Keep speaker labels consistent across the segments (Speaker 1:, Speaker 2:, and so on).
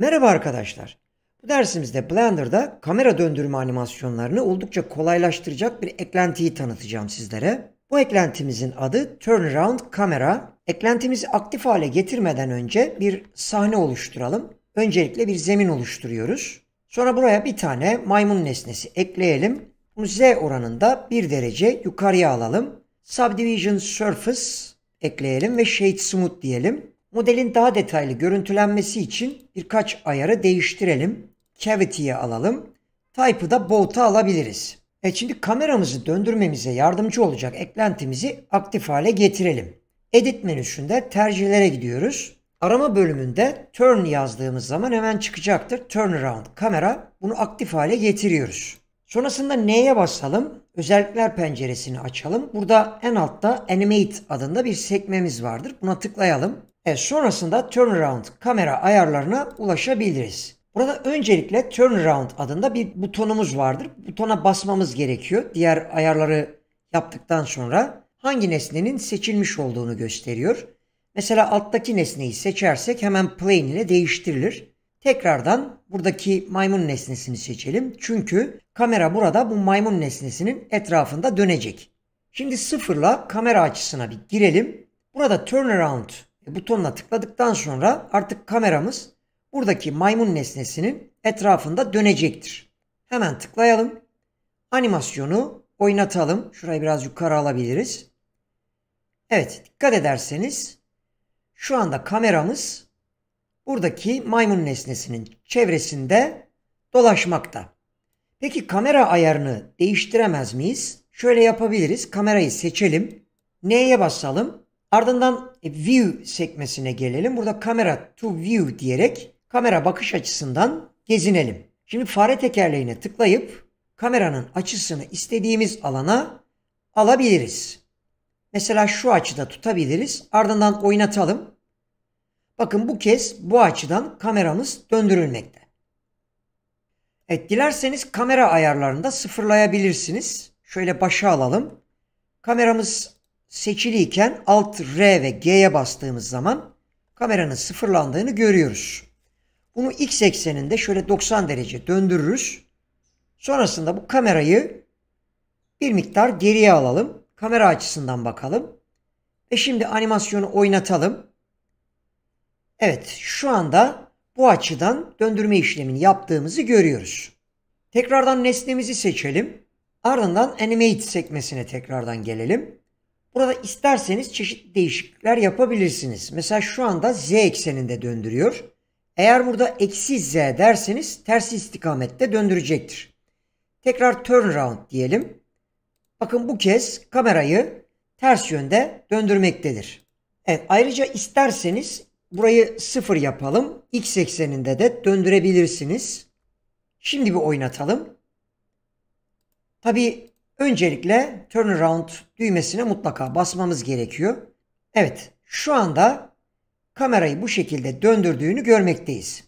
Speaker 1: Merhaba arkadaşlar. Bu dersimizde Blender'da kamera döndürme animasyonlarını oldukça kolaylaştıracak bir eklentiyi tanıtacağım sizlere. Bu eklentimizin adı Turnaround Camera. Eklentimizi aktif hale getirmeden önce bir sahne oluşturalım. Öncelikle bir zemin oluşturuyoruz. Sonra buraya bir tane maymun nesnesi ekleyelim. Bunu Z oranında 1 derece yukarıya alalım. Subdivision Surface ekleyelim ve Shade Smooth diyelim. Modelin daha detaylı görüntülenmesi için birkaç ayarı değiştirelim. Cavity'ye alalım. Type'ı da Boat'a alabiliriz. E şimdi kameramızı döndürmemize yardımcı olacak eklentimizi aktif hale getirelim. Edit menüsünde tercihlere gidiyoruz. Arama bölümünde turn yazdığımız zaman hemen çıkacaktır. Turnaround kamera bunu aktif hale getiriyoruz. Sonrasında N'ye basalım. Özellikler penceresini açalım. Burada en altta Animate adında bir sekmemiz vardır. Buna tıklayalım. E sonrasında turnaround kamera ayarlarına ulaşabiliriz. Burada öncelikle turnaround adında bir butonumuz vardır. Butona basmamız gerekiyor. Diğer ayarları yaptıktan sonra hangi nesnenin seçilmiş olduğunu gösteriyor. Mesela alttaki nesneyi seçersek hemen plane ile değiştirilir. Tekrardan buradaki maymun nesnesini seçelim. Çünkü kamera burada bu maymun nesnesinin etrafında dönecek. Şimdi sıfırla kamera açısına bir girelim. Burada turnaround butonuna tıkladıktan sonra artık kameramız buradaki maymun nesnesinin etrafında dönecektir. Hemen tıklayalım. Animasyonu oynatalım. Şurayı biraz yukarı alabiliriz. Evet dikkat ederseniz şu anda kameramız buradaki maymun nesnesinin çevresinde dolaşmakta. Peki kamera ayarını değiştiremez miyiz? Şöyle yapabiliriz. Kamerayı seçelim. N'ye basalım. Ardından view sekmesine gelelim. Burada kamera to view diyerek kamera bakış açısından gezinelim. Şimdi fare tekerleğine tıklayıp kameranın açısını istediğimiz alana alabiliriz. Mesela şu açıda tutabiliriz. Ardından oynatalım. Bakın bu kez bu açıdan kameramız döndürülmekte. Evet dilerseniz kamera ayarlarında sıfırlayabilirsiniz. Şöyle başa alalım. Kameramız seçiliyken Alt R ve G'ye bastığımız zaman kameranın sıfırlandığını görüyoruz. Bunu x ekseninde şöyle 90 derece döndürürüz. Sonrasında bu kamerayı bir miktar geriye alalım. Kamera açısından bakalım. Ve şimdi animasyonu oynatalım. Evet şu anda bu açıdan döndürme işlemini yaptığımızı görüyoruz. Tekrardan nesnemizi seçelim. Ardından Animate sekmesine tekrardan gelelim. Burada isterseniz çeşitli değişiklikler yapabilirsiniz. Mesela şu anda z ekseninde döndürüyor. Eğer burada eksi z derseniz ters istikamette döndürecektir. Tekrar turnaround diyelim. Bakın bu kez kamerayı ters yönde döndürmektedir. Evet ayrıca isterseniz burayı sıfır yapalım. X ekseninde de döndürebilirsiniz. Şimdi bir oynatalım. Tabii. Öncelikle turnaround düğmesine mutlaka basmamız gerekiyor. Evet şu anda kamerayı bu şekilde döndürdüğünü görmekteyiz.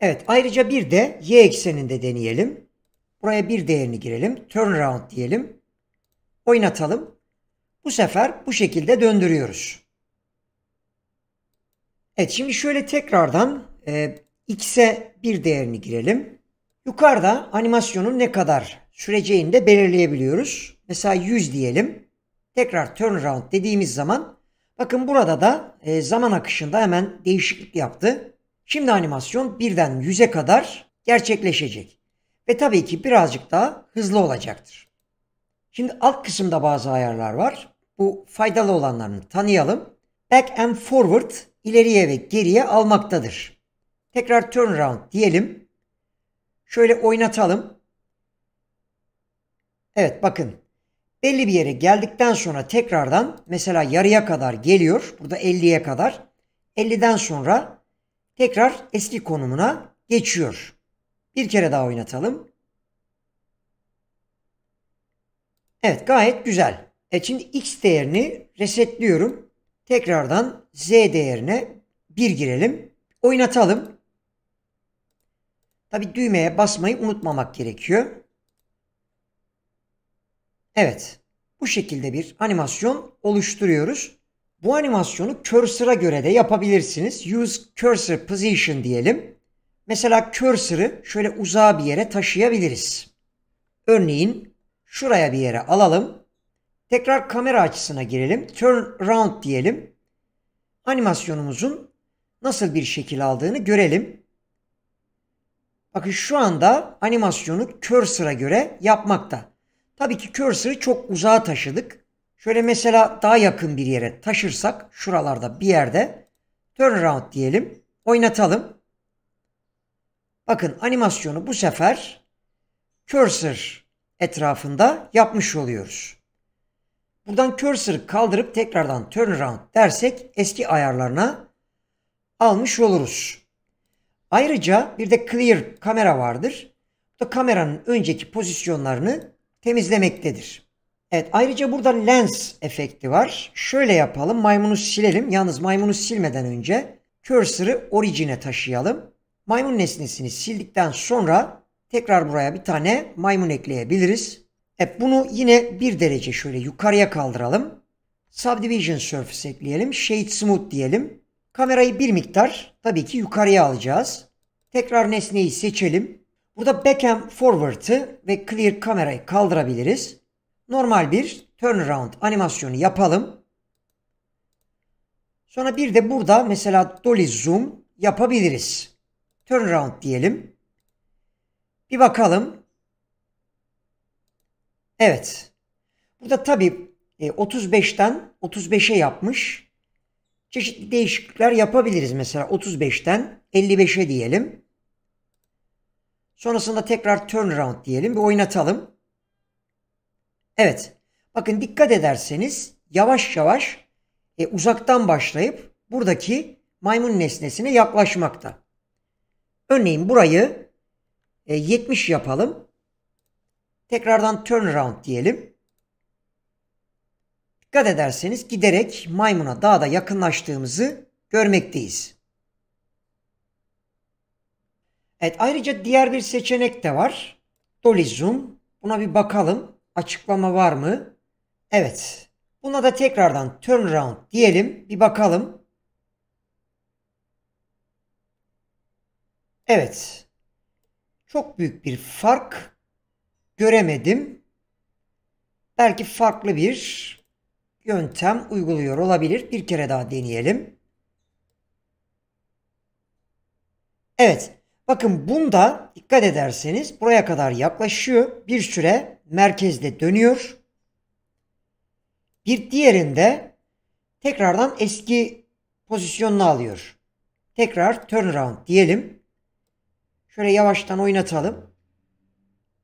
Speaker 1: Evet ayrıca bir de y ekseninde deneyelim. Buraya bir değerini girelim. Turnaround diyelim. Oynatalım. Bu sefer bu şekilde döndürüyoruz. Evet şimdi şöyle tekrardan e, x'e bir değerini girelim. Yukarıda animasyonun ne kadar süreceğini de belirleyebiliyoruz. Mesela 100 diyelim. Tekrar turnaround dediğimiz zaman bakın burada da e, zaman akışında hemen değişiklik yaptı. Şimdi animasyon birden 100'e kadar gerçekleşecek. Ve tabii ki birazcık daha hızlı olacaktır. Şimdi alt kısımda bazı ayarlar var. Bu faydalı olanlarını tanıyalım. Back and forward ileriye ve geriye almaktadır. Tekrar turnaround diyelim. Şöyle oynatalım. Evet bakın belli bir yere geldikten sonra tekrardan mesela yarıya kadar geliyor. Burada 50'ye kadar. 50'den sonra tekrar eski konumuna geçiyor. Bir kere daha oynatalım. Evet gayet güzel. E şimdi x değerini resetliyorum. Tekrardan z değerine 1 girelim. Oynatalım. Tabi düğmeye basmayı unutmamak gerekiyor. Evet. Bu şekilde bir animasyon oluşturuyoruz. Bu animasyonu cursor'a göre de yapabilirsiniz. Use cursor position diyelim. Mesela cursor'ı şöyle uzağa bir yere taşıyabiliriz. Örneğin şuraya bir yere alalım. Tekrar kamera açısına girelim. Turn round diyelim. Animasyonumuzun nasıl bir şekil aldığını görelim. Bakın şu anda animasyonu cursor'a göre yapmakta. Tabii ki cursor'ı çok uzağa taşıdık. Şöyle mesela daha yakın bir yere taşırsak şuralarda bir yerde turnaround diyelim. Oynatalım. Bakın animasyonu bu sefer cursor etrafında yapmış oluyoruz. Buradan cursor'ı kaldırıp tekrardan turnaround dersek eski ayarlarına almış oluruz. Ayrıca bir de clear kamera vardır. Bu da kameranın önceki pozisyonlarını temizlemektedir. Evet ayrıca burada lens efekti var. Şöyle yapalım maymunu silelim. Yalnız maymunu silmeden önce cursor'ı orijine taşıyalım. Maymun nesnesini sildikten sonra tekrar buraya bir tane maymun ekleyebiliriz. Evet bunu yine bir derece şöyle yukarıya kaldıralım. Subdivision Surface ekleyelim. Shade Smooth diyelim. Kamerayı bir miktar tabii ki yukarıya alacağız. Tekrar nesneyi seçelim. Burada backhand forward'ı ve clear kamerayı kaldırabiliriz. Normal bir turnaround animasyonu yapalım. Sonra bir de burada mesela dolly zoom yapabiliriz. Turnaround diyelim. Bir bakalım. Evet. Burada tabi 35'ten e, 35'e yapmış. Çeşitli değişiklikler yapabiliriz. Mesela 35'ten 55'e diyelim. Sonrasında tekrar turnaround diyelim bir oynatalım. Evet. Bakın dikkat ederseniz yavaş yavaş e, uzaktan başlayıp buradaki maymun nesnesine yaklaşmakta. Örneğin burayı e, 70 yapalım. Tekrardan turnaround diyelim. Dikkat ederseniz giderek maymuna daha da yakınlaştığımızı görmekteyiz. Evet ayrıca diğer bir seçenek de var. Dolly Zoom. Buna bir bakalım. Açıklama var mı? Evet. Buna da tekrardan turnaround diyelim. Bir bakalım. Evet. Çok büyük bir fark göremedim. Belki farklı bir yöntem uyguluyor olabilir. Bir kere daha deneyelim. Evet. Bakın bunda dikkat ederseniz buraya kadar yaklaşıyor. Bir süre merkezde dönüyor. Bir diğerinde tekrardan eski pozisyonunu alıyor. Tekrar turnaround diyelim. Şöyle yavaştan oynatalım.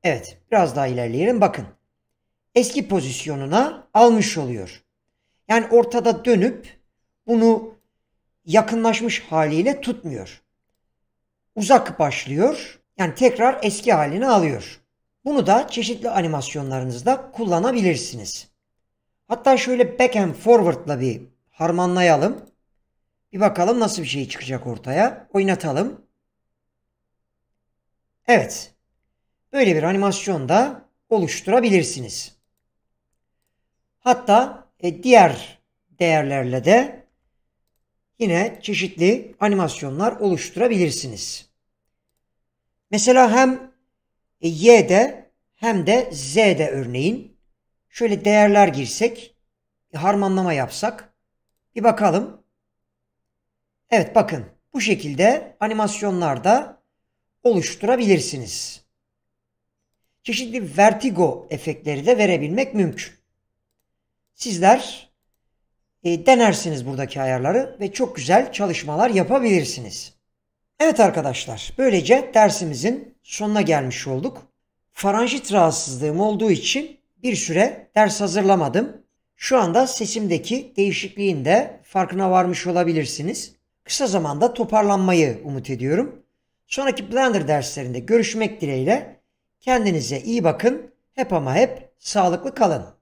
Speaker 1: Evet biraz daha ilerleyelim. Bakın eski pozisyonuna almış oluyor. Yani ortada dönüp bunu yakınlaşmış haliyle tutmuyor uzak başlıyor. Yani tekrar eski halini alıyor. Bunu da çeşitli animasyonlarınızda kullanabilirsiniz. Hatta şöyle back and forward'la bir harmanlayalım. Bir bakalım nasıl bir şey çıkacak ortaya. Oynatalım. Evet. Böyle bir animasyon da oluşturabilirsiniz. Hatta e, diğer değerlerle de yine çeşitli animasyonlar oluşturabilirsiniz. Mesela hem e, Y'de hem de Z'de örneğin şöyle değerler girsek, harmanlama yapsak bir bakalım. Evet bakın bu şekilde animasyonlarda oluşturabilirsiniz. Çeşitli vertigo efektleri de verebilmek mümkün. Sizler e, denersiniz buradaki ayarları ve çok güzel çalışmalar yapabilirsiniz. Evet arkadaşlar, böylece dersimizin sonuna gelmiş olduk. Faranjit rahatsızlığım olduğu için bir süre ders hazırlamadım. Şu anda sesimdeki değişikliğin de farkına varmış olabilirsiniz. Kısa zamanda toparlanmayı umut ediyorum. Sonraki Blender derslerinde görüşmek dileğiyle. Kendinize iyi bakın. Hep ama hep sağlıklı kalın.